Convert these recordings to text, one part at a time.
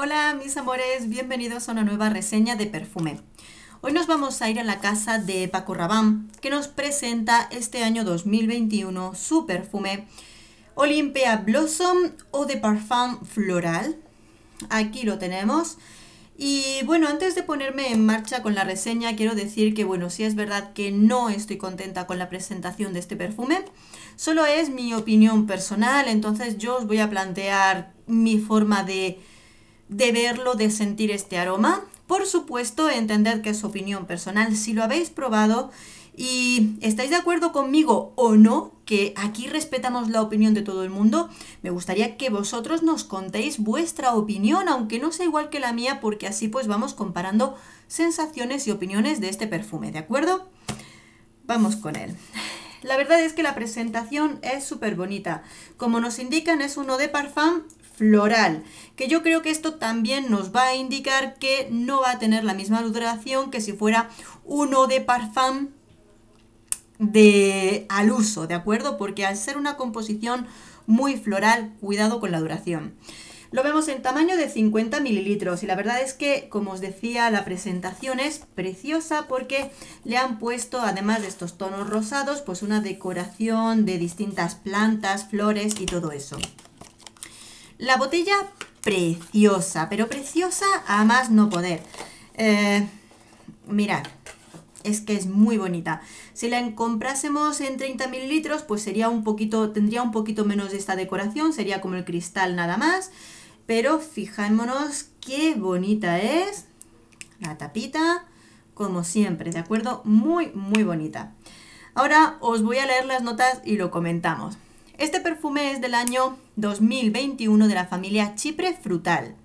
Hola mis amores, bienvenidos a una nueva reseña de perfume. Hoy nos vamos a ir a la casa de Paco Rabanne, que nos presenta este año 2021 su perfume Olympia Blossom o de Parfum Floral. Aquí lo tenemos. Y bueno, antes de ponerme en marcha con la reseña, quiero decir que bueno, si es verdad que no estoy contenta con la presentación de este perfume, solo es mi opinión personal, entonces yo os voy a plantear mi forma de de verlo, de sentir este aroma. Por supuesto, entender que es opinión personal. Si lo habéis probado y estáis de acuerdo conmigo o no, que aquí respetamos la opinión de todo el mundo, me gustaría que vosotros nos contéis vuestra opinión, aunque no sea igual que la mía, porque así pues vamos comparando sensaciones y opiniones de este perfume, ¿de acuerdo? Vamos con él. La verdad es que la presentación es súper bonita. Como nos indican, es uno de Parfum floral, que yo creo que esto también nos va a indicar que no va a tener la misma duración que si fuera uno de parfum de al uso, ¿de acuerdo? Porque al ser una composición muy floral, cuidado con la duración. Lo vemos en tamaño de 50 mililitros y la verdad es que, como os decía, la presentación es preciosa porque le han puesto, además de estos tonos rosados, pues una decoración de distintas plantas, flores y todo eso. La botella preciosa, pero preciosa a más no poder. Eh, mirad, es que es muy bonita. Si la comprásemos en 30 mililitros, pues sería un poquito, tendría un poquito menos de esta decoración, sería como el cristal nada más. Pero fijémonos qué bonita es la tapita, como siempre, ¿de acuerdo? Muy, muy bonita. Ahora os voy a leer las notas y lo comentamos. Este perfume es del año 2021 de la familia Chipre Frutal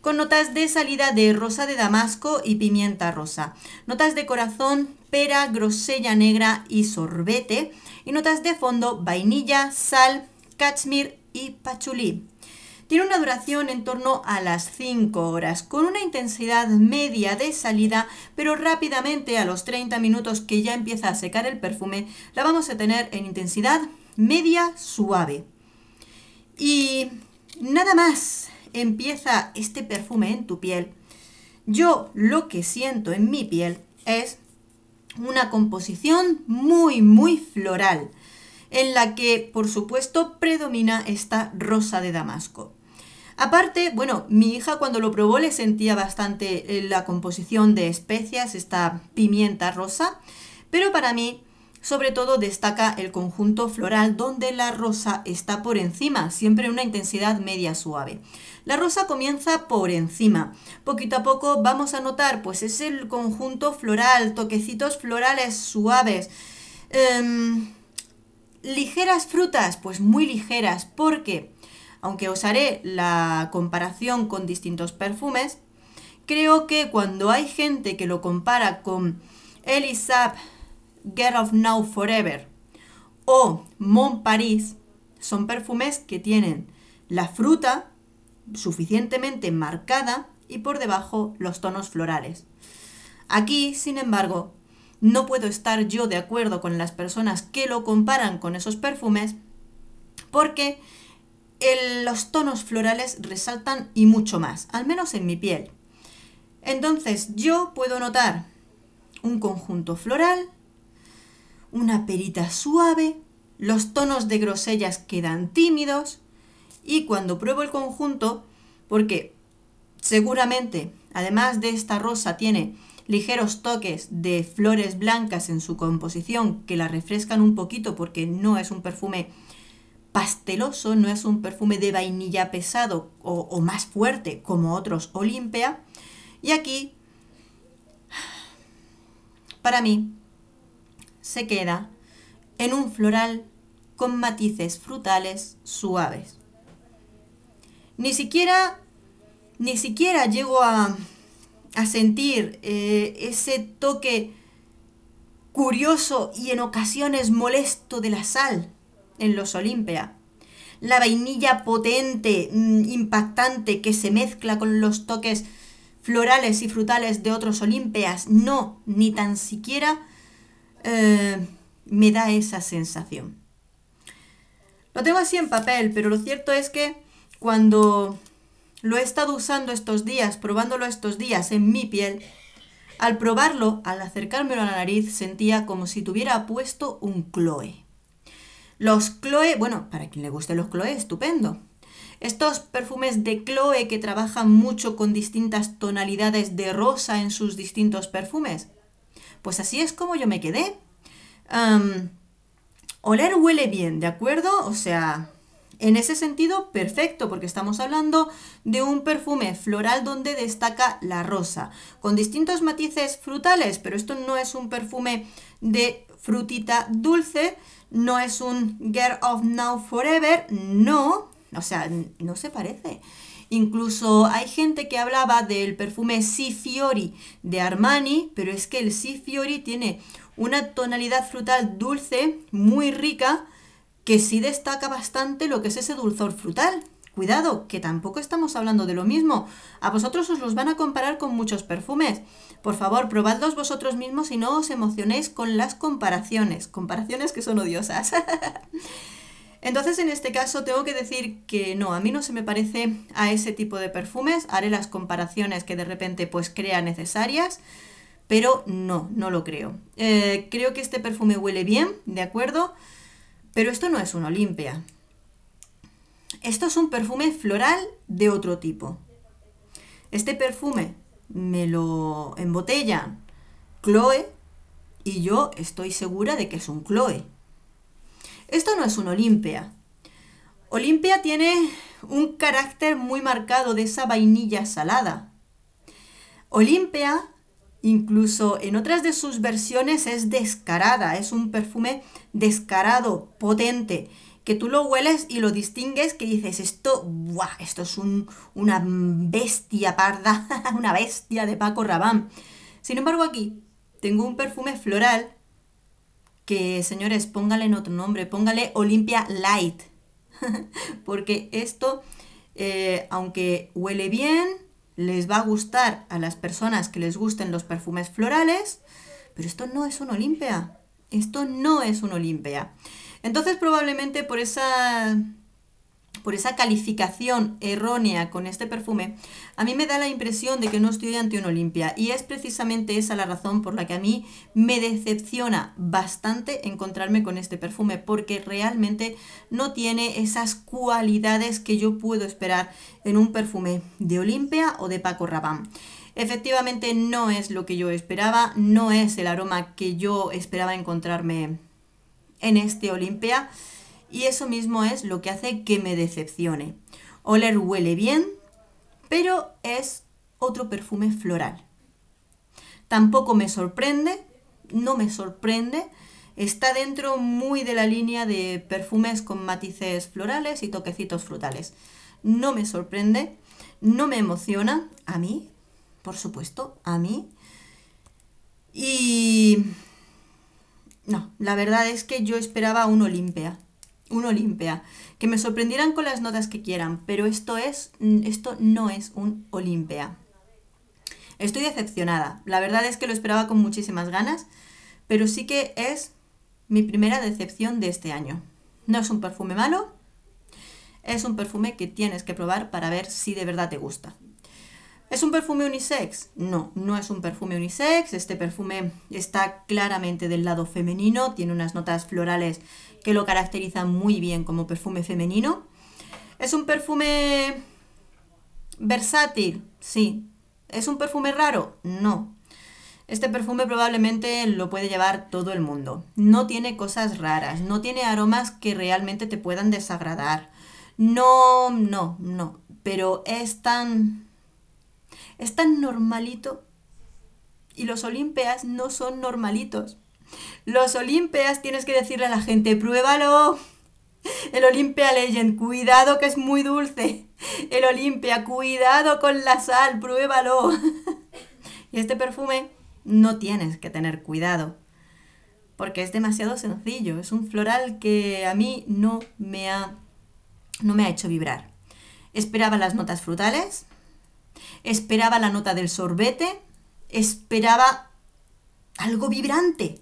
con notas de salida de rosa de damasco y pimienta rosa, notas de corazón, pera, grosella negra y sorbete, y notas de fondo vainilla, sal, cachemir y pachulí. Tiene una duración en torno a las 5 horas, con una intensidad media de salida, pero rápidamente a los 30 minutos que ya empieza a secar el perfume, la vamos a tener en intensidad media suave. Y nada más empieza este perfume en tu piel, yo lo que siento en mi piel es una composición muy, muy floral, en la que, por supuesto, predomina esta rosa de Damasco. Aparte, bueno, mi hija cuando lo probó le sentía bastante eh, la composición de especias, esta pimienta rosa, pero para mí sobre todo destaca el conjunto floral donde la rosa está por encima, siempre en una intensidad media suave. La rosa comienza por encima. Poquito a poco vamos a notar, pues es el conjunto floral, toquecitos florales suaves. Em, ligeras frutas, pues muy ligeras, porque aunque os haré la comparación con distintos perfumes, creo que cuando hay gente que lo compara con Elisab Get of Now Forever o mont Paris son perfumes que tienen la fruta suficientemente marcada y por debajo los tonos florales. Aquí, sin embargo, no puedo estar yo de acuerdo con las personas que lo comparan con esos perfumes porque los tonos florales resaltan y mucho más, al menos en mi piel. Entonces yo puedo notar un conjunto floral una perita suave, los tonos de grosellas quedan tímidos y cuando pruebo el conjunto, porque seguramente, además de esta rosa, tiene ligeros toques de flores blancas en su composición que la refrescan un poquito porque no es un perfume pasteloso, no es un perfume de vainilla pesado o, más fuerte como otros Olimpia. Y aquí, para mí, se queda en un floral con matices frutales suaves. Ni siquiera, ni siquiera llego a, sentir eh, ese toque curioso y en ocasiones molesto de la sal en los Olimpia. La vainilla potente, mm, impactante, que se mezcla con los toques florales y frutales de otros Olimpias. No, ni tan siquiera eh, me da esa sensación. Lo tengo así en papel, pero lo cierto es que cuando lo he estado usando estos días, probándolo estos días en mi piel, al probarlo, al acercármelo a la nariz, sentía como si tuviera puesto un Chloe. Los Chloe, bueno, para quien le guste los Chloe, estupendo. Estos perfumes de Chloe que trabajan mucho con distintas tonalidades de rosa en sus distintos perfumes, pues así es como yo me quedé. oler huele bien, ¿de acuerdo? O sea, en ese sentido, perfecto, porque estamos hablando de un perfume floral donde destaca la rosa, con distintos matices frutales, pero esto no es un perfume de frutita dulce, no es un Girl of Now Forever, no, o sea, no se parece. Incluso hay gente que hablaba del perfume Si Fiori de Armani, pero es que el Si Fiori tiene una tonalidad frutal dulce muy rica que sí destaca bastante lo que es ese dulzor frutal. Cuidado, que tampoco estamos hablando de lo mismo. A vosotros os los van a comparar con muchos perfumes. Por favor, probadlos vosotros mismos y no os emocionéis con las comparaciones. Comparaciones que son odiosas. Entonces en este caso tengo que decir que no, a mí no se me parece a ese tipo de perfumes, haré las comparaciones que de repente pues crea necesarias, pero no, no lo creo. Eh, creo que este perfume huele bien, ¿de acuerdo? Pero esto no es un Olimpia. Esto es un perfume floral de otro tipo. Este perfume me lo embotellan Chloe y yo estoy segura de que es un Chloe. Esto no es un Olimpia. Olimpia tiene un carácter muy marcado de esa vainilla salada. Olimpia, incluso en otras de sus versiones, es descarada, es un perfume descarado, potente, que tú lo hueles y lo distingues, que dices, esto, esto es un, una bestia parda, una bestia de Paco Rabán. Sin embargo, aquí tengo un perfume floral que, señores, póngale en otro nombre, póngale Olimpia Light, porque esto, eh, aunque huele bien, les va a gustar a las personas que les gusten los perfumes florales, pero esto no es un Olimpia, esto no es un Olimpia. Entonces probablemente por esa por esa calificación errónea con este perfume, a mí me da la impresión de que no estoy ante un Olimpia. Y es precisamente esa la razón por la que a mí me decepciona bastante encontrarme con este perfume, porque realmente no tiene esas cualidades que yo puedo esperar en un perfume de Olimpia o de Paco Rabanne. Efectivamente no es lo que yo esperaba, no es el aroma que yo esperaba encontrarme en este Olimpia y eso mismo es lo que hace que me decepcione. Oler huele bien, pero es otro perfume floral. Tampoco me sorprende, no me sorprende, está dentro muy de la línea de perfumes con matices florales y toquecitos frutales. No me sorprende, no me emociona, a mí, por supuesto, a mí. Y... No, la verdad es que yo esperaba un Olimpia un Olimpia. Que me sorprendieran con las notas que quieran, pero esto, es, mm, esto no es un Olimpia. Estoy decepcionada. La verdad es que lo esperaba con muchísimas ganas, pero sí que es mi primera decepción de este año. No es un perfume malo, es un perfume que tienes que probar para ver si de verdad te gusta. ¿Es un perfume unisex? No, no es un perfume unisex. Este perfume está claramente del lado femenino, tiene unas notas florales que lo caracterizan muy bien como perfume femenino. ¿Es un perfume versátil? Sí. ¿Es un perfume raro? No. Este perfume probablemente lo puede llevar todo el mundo. No tiene cosas raras, no tiene aromas que realmente te puedan desagradar. No, no, no. Pero es tan es tan normalito. Y los Olimpias no son normalitos. Los Olimpias tienes que decirle a la gente, pruébalo. El Olimpia Legend, cuidado que es muy dulce. El Olimpia, cuidado con la sal, pruébalo. y este perfume no tienes que tener cuidado, porque es demasiado sencillo, es un floral que a mí no me ha, no me ha hecho vibrar. Esperaba las notas frutales, Esperaba la nota del sorbete, esperaba algo vibrante.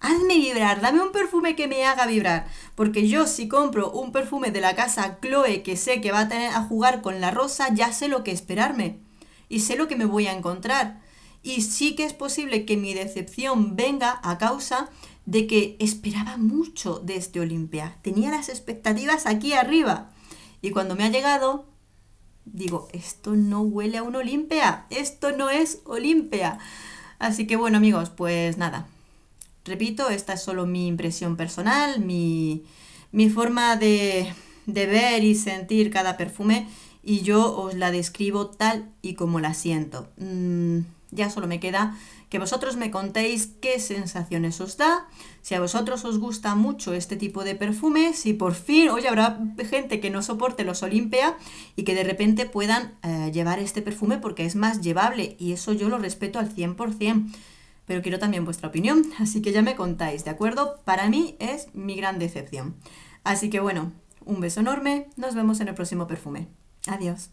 Hazme vibrar, dame un perfume que me haga vibrar. Porque yo si compro un perfume de la casa Chloe que sé que va a, tener a jugar con la rosa, ya sé lo que esperarme. Y sé lo que me voy a encontrar. Y sí que es posible que mi decepción venga a causa de que esperaba mucho de este Olimpia. Tenía las expectativas aquí arriba. Y cuando me ha llegado, digo, esto no huele a un Olimpia, esto no es Olimpia. Así que bueno amigos, pues nada. Repito, esta es solo mi impresión personal, mi, forma de, ver y sentir cada perfume y yo os la describo tal y como la siento. Mm, ya solo me queda que vosotros me contéis qué sensaciones os da, si a vosotros os gusta mucho este tipo de perfume, si por fin, hoy habrá gente que no soporte los Olimpia y que de repente puedan eh, llevar este perfume porque es más llevable y eso yo lo respeto al 100%. Pero quiero también vuestra opinión, así que ya me contáis, ¿de acuerdo? Para mí es mi gran decepción. Así que bueno, un beso enorme, nos vemos en el próximo perfume. Adiós.